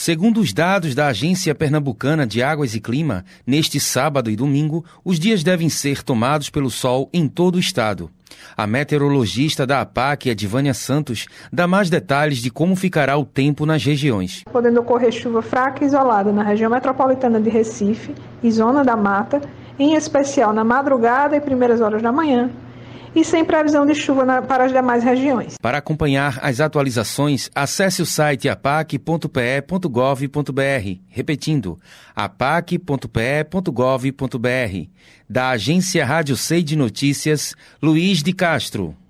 Segundo os dados da Agência Pernambucana de Águas e Clima, neste sábado e domingo, os dias devem ser tomados pelo sol em todo o estado. A meteorologista da APAC, Edvânia Santos, dá mais detalhes de como ficará o tempo nas regiões. Podendo ocorrer chuva fraca e isolada na região metropolitana de Recife e zona da mata, em especial na madrugada e primeiras horas da manhã, e sem previsão de chuva na, para as demais regiões. Para acompanhar as atualizações, acesse o site apac.pe.gov.br. Repetindo, apac.pe.gov.br. Da Agência Rádio Sei de Notícias, Luiz de Castro.